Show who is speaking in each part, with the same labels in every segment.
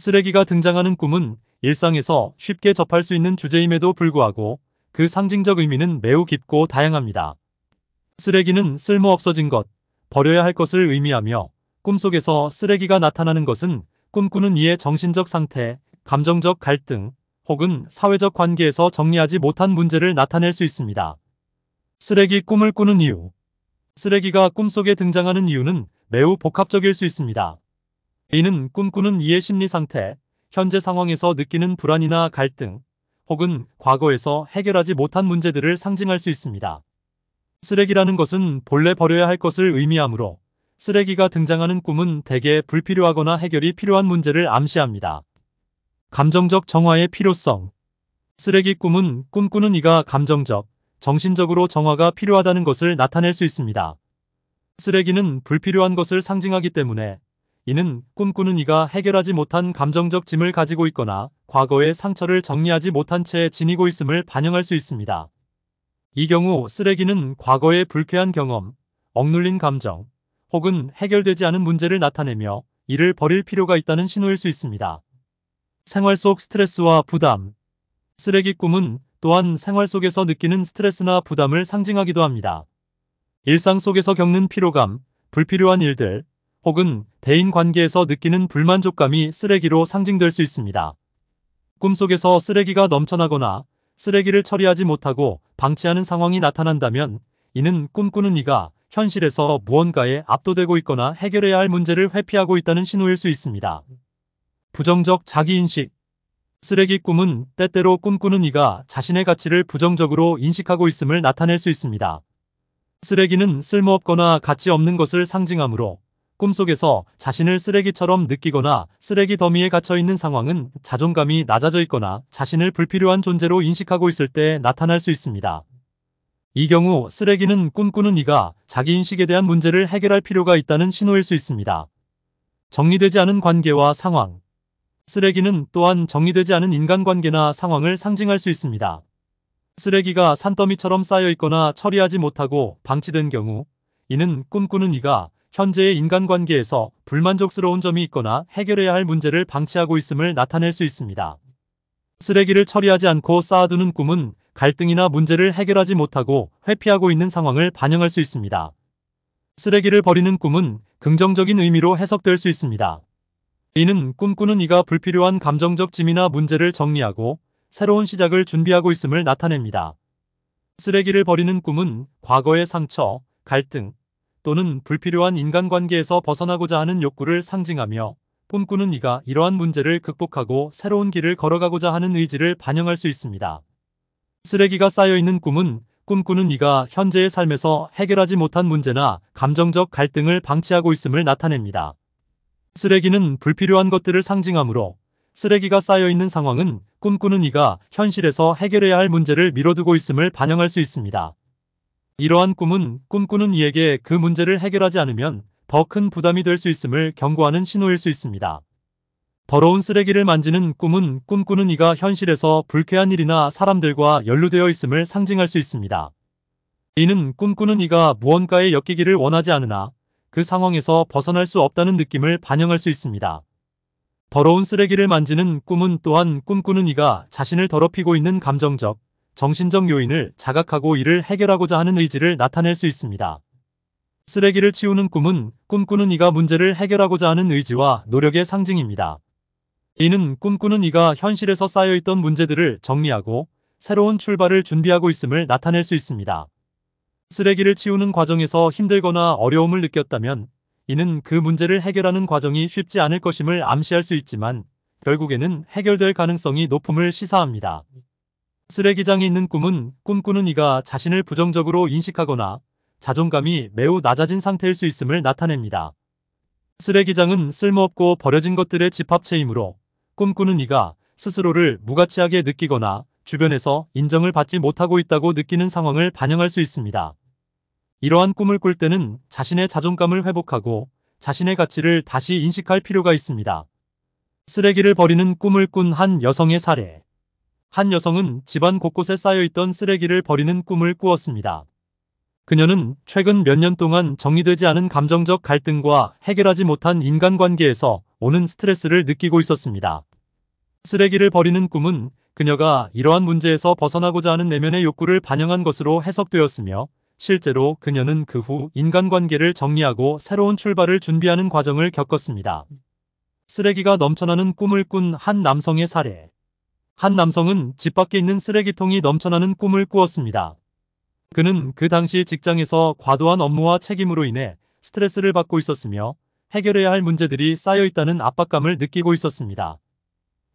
Speaker 1: 쓰레기가 등장하는 꿈은 일상에서 쉽게 접할 수 있는 주제임에도 불구하고 그 상징적 의미는 매우 깊고 다양합니다. 쓰레기는 쓸모없어진 것, 버려야 할 것을 의미하며 꿈속에서 쓰레기가 나타나는 것은 꿈꾸는 이의 정신적 상태, 감정적 갈등, 혹은 사회적 관계에서 정리하지 못한 문제를 나타낼 수 있습니다. 쓰레기 꿈을 꾸는 이유 쓰레기가 꿈속에 등장하는 이유는 매우 복합적일 수 있습니다. 이는 꿈꾸는 이해 심리 상태, 현재 상황에서 느끼는 불안이나 갈등, 혹은 과거에서 해결하지 못한 문제들을 상징할 수 있습니다. 쓰레기라는 것은 본래 버려야 할 것을 의미하므로 쓰레기가 등장하는 꿈은 대개 불필요하거나 해결이 필요한 문제를 암시합니다. 감정적 정화의 필요성 쓰레기 꿈은 꿈꾸는 이가 감정적, 정신적으로 정화가 필요하다는 것을 나타낼 수 있습니다. 쓰레기는 불필요한 것을 상징하기 때문에 이는 꿈꾸는 이가 해결하지 못한 감정적 짐을 가지고 있거나 과거의 상처를 정리하지 못한 채 지니고 있음을 반영할 수 있습니다. 이 경우 쓰레기는 과거의 불쾌한 경험, 억눌린 감정, 혹은 해결되지 않은 문제를 나타내며 이를 버릴 필요가 있다는 신호일 수 있습니다. 생활 속 스트레스와 부담 쓰레기 꿈은 또한 생활 속에서 느끼는 스트레스나 부담을 상징하기도 합니다. 일상 속에서 겪는 피로감, 불필요한 일들, 혹은 대인관계에서 느끼는 불만족감이 쓰레기로 상징될 수 있습니다. 꿈속에서 쓰레기가 넘쳐나거나 쓰레기를 처리하지 못하고 방치하는 상황이 나타난다면 이는 꿈꾸는 이가 현실에서 무언가에 압도되고 있거나 해결해야 할 문제를 회피하고 있다는 신호일 수 있습니다. 부정적 자기인식 쓰레기 꿈은 때때로 꿈꾸는 이가 자신의 가치를 부정적으로 인식하고 있음을 나타낼 수 있습니다. 쓰레기는 쓸모없거나 가치 없는 것을 상징하므로 꿈속에서 자신을 쓰레기처럼 느끼거나 쓰레기 더미에 갇혀있는 상황은 자존감이 낮아져 있거나 자신을 불필요한 존재로 인식하고 있을 때 나타날 수 있습니다. 이 경우 쓰레기는 꿈꾸는 이가 자기 인식에 대한 문제를 해결할 필요가 있다는 신호일 수 있습니다. 정리되지 않은 관계와 상황 쓰레기는 또한 정리되지 않은 인간관계나 상황을 상징할 수 있습니다. 쓰레기가 산더미처럼 쌓여 있거나 처리하지 못하고 방치된 경우 이는 꿈꾸는 이가 현재의 인간관계에서 불만족스러운 점이 있거나 해결해야 할 문제를 방치하고 있음을 나타낼 수 있습니다. 쓰레기를 처리하지 않고 쌓아두는 꿈은 갈등이나 문제를 해결하지 못하고 회피하고 있는 상황을 반영할 수 있습니다. 쓰레기를 버리는 꿈은 긍정적인 의미로 해석될 수 있습니다. 이는 꿈꾸는 이가 불필요한 감정적 짐이나 문제를 정리하고 새로운 시작을 준비하고 있음을 나타냅니다. 쓰레기를 버리는 꿈은 과거의 상처, 갈등, 또는 불필요한 인간관계에서 벗어나고자 하는 욕구를 상징하며 꿈꾸는 이가 이러한 문제를 극복하고 새로운 길을 걸어가고자 하는 의지를 반영할 수 있습니다. 쓰레기가 쌓여있는 꿈은 꿈꾸는 이가 현재의 삶에서 해결하지 못한 문제나 감정적 갈등을 방치하고 있음을 나타냅니다. 쓰레기는 불필요한 것들을 상징하므로 쓰레기가 쌓여있는 상황은 꿈꾸는 이가 현실에서 해결해야 할 문제를 미뤄두고 있음을 반영할 수 있습니다. 이러한 꿈은 꿈꾸는 이에게 그 문제를 해결하지 않으면 더 큰 부담이 될 수 있음을 경고하는 신호일 수 있습니다. 더러운 쓰레기를 만지는 꿈은 꿈꾸는 이가 현실에서 불쾌한 일이나 사람들과 연루되어 있음을 상징할 수 있습니다. 이는 꿈꾸는 이가 무언가에 엮이기를 원하지 않으나 그 상황에서 벗어날 수 없다는 느낌을 반영할 수 있습니다. 더러운 쓰레기를 만지는 꿈은 또한 꿈꾸는 이가 자신을 더럽히고 있는 감정적, 정신적 요인을 자각하고 이를 해결하고자 하는 의지를 나타낼 수 있습니다. 쓰레기를 치우는 꿈은 꿈꾸는 이가 문제를 해결하고자 하는 의지와 노력의 상징입니다. 이는 꿈꾸는 이가 현실에서 쌓여있던 문제들을 정리하고 새로운 출발을 준비하고 있음을 나타낼 수 있습니다. 쓰레기를 치우는 과정에서 힘들거나 어려움을 느꼈다면 이는 그 문제를 해결하는 과정이 쉽지 않을 것임을 암시할 수 있지만 결국에는 해결될 가능성이 높음을 시사합니다. 쓰레기장이 있는 꿈은 꿈꾸는 이가 자신을 부정적으로 인식하거나 자존감이 매우 낮아진 상태일 수 있음을 나타냅니다. 쓰레기장은 쓸모없고 버려진 것들의 집합체이므로 꿈꾸는 이가 스스로를 무가치하게 느끼거나 주변에서 인정을 받지 못하고 있다고 느끼는 상황을 반영할 수 있습니다. 이러한 꿈을 꿀 때는 자신의 자존감을 회복하고 자신의 가치를 다시 인식할 필요가 있습니다. 쓰레기를 버리는 꿈을 꾼 한 여성의 사례 한 여성은 집안 곳곳에 쌓여있던 쓰레기를 버리는 꿈을 꾸었습니다. 그녀는 최근 몇 년 동안 정리되지 않은 감정적 갈등과 해결하지 못한 인간관계에서 오는 스트레스를 느끼고 있었습니다. 쓰레기를 버리는 꿈은 그녀가 이러한 문제에서 벗어나고자 하는 내면의 욕구를 반영한 것으로 해석되었으며 실제로 그녀는 그 후 인간관계를 정리하고 새로운 출발을 준비하는 과정을 겪었습니다. 쓰레기가 넘쳐나는 꿈을 꾼 한 남성의 사례 한 남성은 집 밖에 있는 쓰레기통이 넘쳐나는 꿈을 꾸었습니다. 그는 그 당시 직장에서 과도한 업무와 책임으로 인해 스트레스를 받고 있었으며 해결해야 할 문제들이 쌓여 있다는 압박감을 느끼고 있었습니다.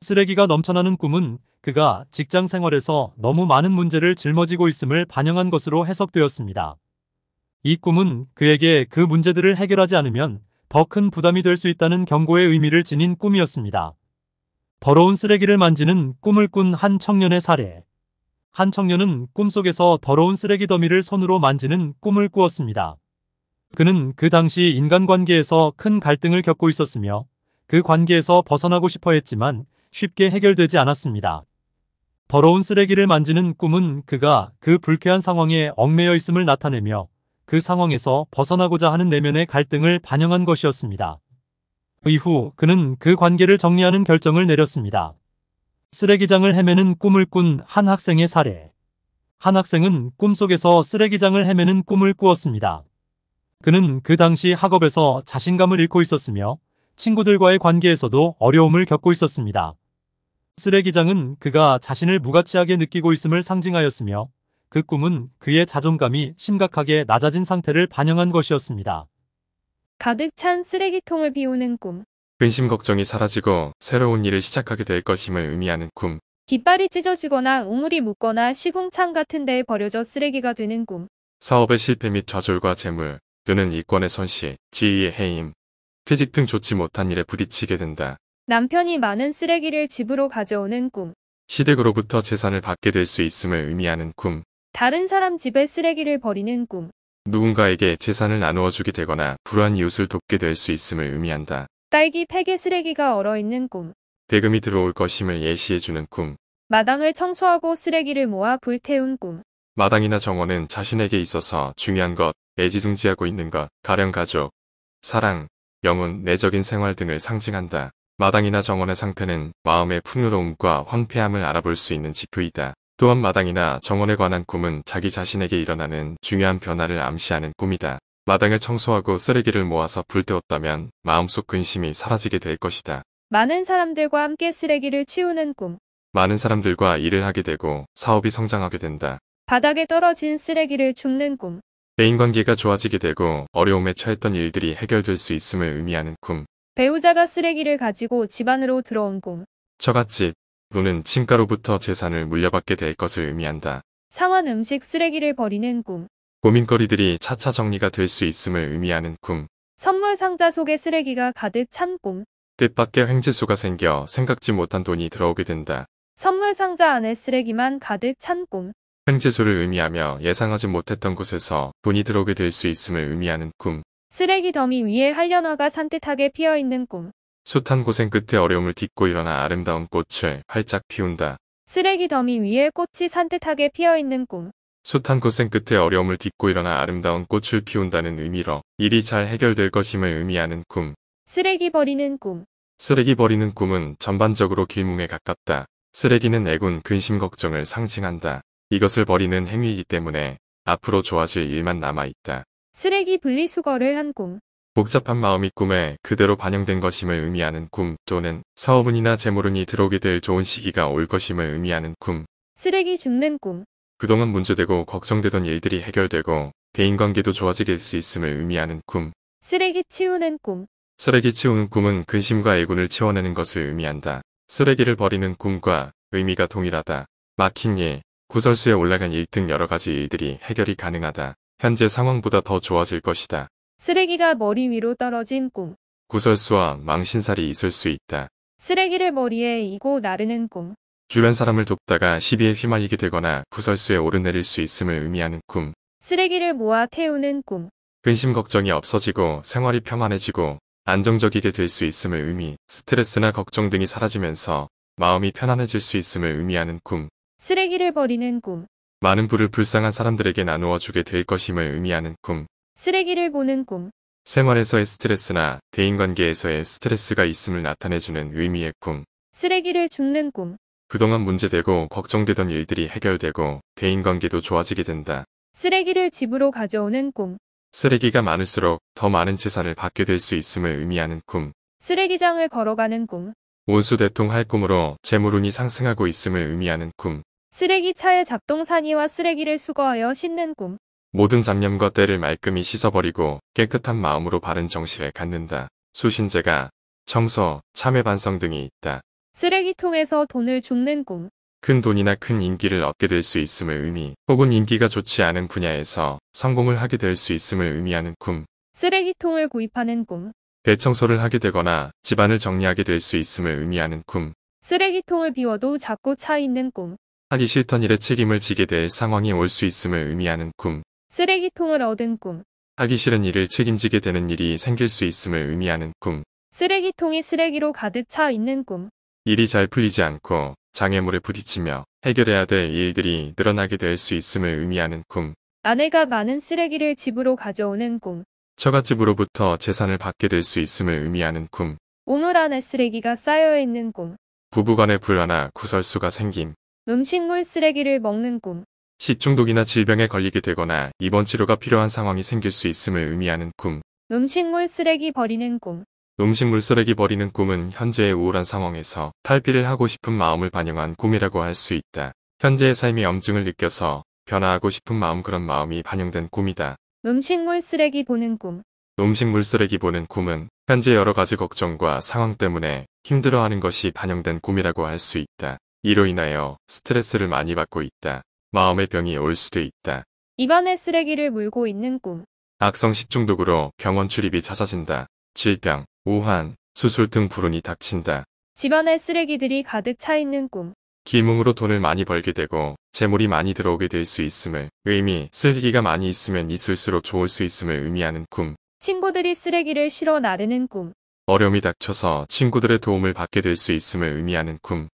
Speaker 1: 쓰레기가 넘쳐나는 꿈은 그가 직장 생활에서 너무 많은 문제를 짊어지고 있음을 반영한 것으로 해석되었습니다. 이 꿈은 그에게 그 문제들을 해결하지 않으면 더 큰 부담이 될 수 있다는 경고의 의미를 지닌 꿈이었습니다. 더러운 쓰레기를 만지는 꿈을 꾼 한 청년의 사례. 한 청년은 꿈속에서 더러운 쓰레기 더미를 손으로 만지는 꿈을 꾸었습니다. 그는 그 당시 인간관계에서 큰 갈등을 겪고 있었으며 그 관계에서 벗어나고 싶어 했지만 쉽게 해결되지 않았습니다. 더러운 쓰레기를 만지는 꿈은 그가 그 불쾌한 상황에 얽매여 있음을 나타내며 그 상황에서 벗어나고자 하는 내면의 갈등을 반영한 것이었습니다. 이후 그는 그 관계를 정리하는 결정을 내렸습니다. 쓰레기장을 헤매는 꿈을 꾼 한 학생의 사례. 한 학생은 꿈속에서 쓰레기장을 헤매는 꿈을 꾸었습니다. 그는 그 당시 학업에서 자신감을 잃고 있었으며 친구들과의 관계에서도 어려움을 겪고 있었습니다. 쓰레기장은 그가 자신을 무가치하게 느끼고 있음을 상징하였으며 그 꿈은 그의 자존감이 심각하게 낮아진 상태를 반영한 것이었습니다.
Speaker 2: 가득 찬 쓰레기통을 비우는 꿈.
Speaker 3: 근심 걱정이 사라지고 새로운 일을 시작하게 될 것임을 의미하는 꿈.
Speaker 2: 깃발이 찢어지거나 우물이 묻거나 시궁창 같은 데에 버려져 쓰레기가 되는 꿈.
Speaker 3: 사업의 실패 및 좌절과 재물, 또는 이권의 손실, 지위의 해임, 퇴직 등 좋지 못한 일에 부딪히게 된다.
Speaker 2: 남편이 많은 쓰레기를 집으로 가져오는 꿈.
Speaker 3: 시댁으로부터 재산을 받게 될 수 있음을 의미하는 꿈.
Speaker 2: 다른 사람 집에 쓰레기를 버리는 꿈.
Speaker 3: 누군가에게 재산을 나누어 주게 되거나 불안 이웃을 돕게 될 수 있음을 의미한다.
Speaker 2: 딸기 팩에 쓰레기가 얼어있는 꿈.
Speaker 3: 대금이 들어올 것임을 예시해주는 꿈.
Speaker 2: 마당을 청소하고 쓰레기를 모아 불태운 꿈.
Speaker 3: 마당이나 정원은 자신에게 있어서 중요한 것, 애지중지하고 있는 것, 가령 가족, 사랑, 영혼, 내적인 생활 등을 상징한다. 마당이나 정원의 상태는 마음의 풍요로움과 황폐함을 알아볼 수 있는 지표이다. 또한 마당이나 정원에 관한 꿈은 자기 자신에게 일어나는 중요한 변화를 암시하는 꿈이다. 마당을 청소하고 쓰레기를 모아서 불태웠다면 마음속 근심이 사라지게 될 것이다.
Speaker 2: 많은 사람들과 함께 쓰레기를 치우는 꿈.
Speaker 3: 많은 사람들과 일을 하게 되고 사업이 성장하게 된다.
Speaker 2: 바닥에 떨어진 쓰레기를 줍는 꿈.
Speaker 3: 대인관계가 좋아지게 되고 어려움에 처했던 일들이 해결될 수 있음을 의미하는 꿈.
Speaker 2: 배우자가 쓰레기를 가지고 집안으로 들어온 꿈.
Speaker 3: 처갓집, 돈은 친가로부터 재산을 물려받게 될 것을 의미한다.
Speaker 2: 상환 음식 쓰레기를 버리는 꿈.
Speaker 3: 고민거리들이 차차 정리가 될 수 있음을 의미하는 꿈.
Speaker 2: 선물 상자 속에 쓰레기가 가득 찬 꿈.
Speaker 3: 뜻밖의 횡재수가 생겨 생각지 못한 돈이 들어오게 된다.
Speaker 2: 선물 상자 안에 쓰레기만 가득 찬 꿈.
Speaker 3: 횡재수를 의미하며 예상하지 못했던 곳에서 돈이 들어오게 될 수 있음을 의미하는 꿈.
Speaker 2: 쓰레기 더미 위에 한련화가 산뜻하게 피어있는 꿈.
Speaker 3: 숱한 고생 끝에 어려움을 딛고 일어나 아름다운 꽃을 활짝 피운다.
Speaker 2: 쓰레기 더미 위에 꽃이 산뜻하게 피어있는 꿈.
Speaker 3: 숱한 고생 끝에 어려움을 딛고 일어나 아름다운 꽃을 피운다는 의미로 일이 잘 해결될 것임을 의미하는 꿈.
Speaker 2: 쓰레기 버리는 꿈.
Speaker 3: 쓰레기 버리는 꿈은 전반적으로 길몸에 가깝다. 쓰레기는 애군 근심 걱정을 상징한다. 이것을 버리는 행위이기 때문에 앞으로 좋아질 일만 남아있다.
Speaker 2: 쓰레기 분리수거를 한 꿈.
Speaker 3: 복잡한 마음이 꿈에 그대로 반영된 것임을 의미하는 꿈 또는 사업운이나 재물운이 들어오게 될 좋은 시기가 올 것임을 의미하는 꿈.
Speaker 2: 쓰레기 줍는 꿈.
Speaker 3: 그동안 문제되고 걱정되던 일들이 해결되고 개인관계도 좋아지길 수 있음을 의미하는 꿈.
Speaker 2: 쓰레기 치우는 꿈.
Speaker 3: 쓰레기 치우는 꿈은 근심과 애군을 치워내는 것을 의미한다. 쓰레기를 버리는 꿈과 의미가 동일하다. 막힌 일, 구설수에 올라간 일 등 여러 가지 일들이 해결이 가능하다. 현재 상황보다 더 좋아질 것이다.
Speaker 2: 쓰레기가 머리 위로 떨어진 꿈.
Speaker 3: 구설수와 망신살이 있을 수 있다.
Speaker 2: 쓰레기를 머리에 이고 나르는 꿈.
Speaker 3: 주변 사람을 돕다가 시비에 휘말리게 되거나 구설수에 오르내릴 수 있음을 의미하는 꿈.
Speaker 2: 쓰레기를 모아 태우는 꿈.
Speaker 3: 근심 걱정이 없어지고 생활이 평안해지고 안정적이게 될 수 있음을 의미, 스트레스나 걱정 등이 사라지면서 마음이 편안해질 수 있음을 의미하는 꿈.
Speaker 2: 쓰레기를 버리는 꿈.
Speaker 3: 많은 부를 불쌍한 사람들에게 나누어 주게 될 것임을 의미하는 꿈.
Speaker 2: 쓰레기를 보는 꿈.
Speaker 3: 생활에서의 스트레스나 대인관계에서의 스트레스가 있음을 나타내주는 의미의 꿈.
Speaker 2: 쓰레기를 줍는 꿈.
Speaker 3: 그동안 문제되고 걱정되던 일들이 해결되고 대인관계도 좋아지게 된다.
Speaker 2: 쓰레기를 집으로 가져오는 꿈.
Speaker 3: 쓰레기가 많을수록 더 많은 재산을 받게 될 수 있음을 의미하는 꿈.
Speaker 2: 쓰레기장을 걸어가는 꿈.
Speaker 3: 온수대통할 꿈으로 재물운이 상승하고 있음을 의미하는 꿈.
Speaker 2: 쓰레기 차에 잡동사니와 쓰레기를 수거하여 싣는 꿈.
Speaker 3: 모든 잡념과 때를 말끔히 씻어버리고 깨끗한 마음으로 바른 정신을 갖는다. 수신제가 청소, 참회 반성 등이 있다.
Speaker 2: 쓰레기통에서 돈을 줍는 꿈.
Speaker 3: 큰 돈이나 큰 인기를 얻게 될 수 있음을 의미 혹은 인기가 좋지 않은 분야에서 성공을 하게 될 수 있음을 의미하는 꿈.
Speaker 2: 쓰레기통을 구입하는 꿈.
Speaker 3: 대청소를 하게 되거나 집안을 정리하게 될 수 있음을 의미하는 꿈.
Speaker 2: 쓰레기통을 비워도 자꾸 차 있는 꿈.
Speaker 3: 하기 싫던 일에 책임을 지게 될 상황이 올 수 있음을 의미하는 꿈.
Speaker 2: 쓰레기통을 얻은 꿈.
Speaker 3: 하기 싫은 일을 책임지게 되는 일이 생길 수 있음을 의미하는 꿈.
Speaker 2: 쓰레기통이 쓰레기로 가득 차 있는 꿈.
Speaker 3: 일이 잘 풀리지 않고 장애물에 부딪히며 해결해야 될 일들이 늘어나게 될 수 있음을 의미하는 꿈.
Speaker 2: 아내가 많은 쓰레기를 집으로 가져오는 꿈.
Speaker 3: 처갓집으로부터 재산을 받게 될 수 있음을 의미하는 꿈.
Speaker 2: 오늘 안에 쓰레기가 쌓여 있는 꿈.
Speaker 3: 부부간의 불화나 구설수가 생김.
Speaker 2: 음식물 쓰레기를 먹는 꿈.
Speaker 3: 식중독이나 질병에 걸리게 되거나 입원 치료가 필요한 상황이 생길 수 있음을 의미하는 꿈.
Speaker 2: 음식물 쓰레기 버리는 꿈.
Speaker 3: 음식물 쓰레기 버리는 꿈은 현재의 우울한 상황에서 탈피를 하고 싶은 마음을 반영한 꿈이라고 할 수 있다. 현재의 삶이 염증을 느껴서 변화하고 싶은 마음 그런 마음이 반영된 꿈이다.
Speaker 2: 음식물 쓰레기 보는 꿈.
Speaker 3: 음식물 쓰레기 보는 꿈은 현재 여러 가지 걱정과 상황 때문에 힘들어하는 것이 반영된 꿈이라고 할 수 있다. 이로 인하여 스트레스를 많이 받고 있다. 마음의 병이 올 수도 있다.
Speaker 2: 입안에 쓰레기를 물고 있는 꿈.
Speaker 3: 악성 식중독으로 병원 출입이 잦아진다. 질병, 우환, 수술 등 불운이 닥친다.
Speaker 2: 집안에 쓰레기들이 가득 차 있는 꿈.
Speaker 3: 기문으로 돈을 많이 벌게 되고 재물이 많이 들어오게 될 수 있음을 의미, 쓰레기가 많이 있으면 있을수록 좋을 수 있음을 의미하는 꿈.
Speaker 2: 친구들이 쓰레기를 실어 나르는 꿈.
Speaker 3: 어려움이 닥쳐서 친구들의 도움을 받게 될 수 있음을 의미하는 꿈.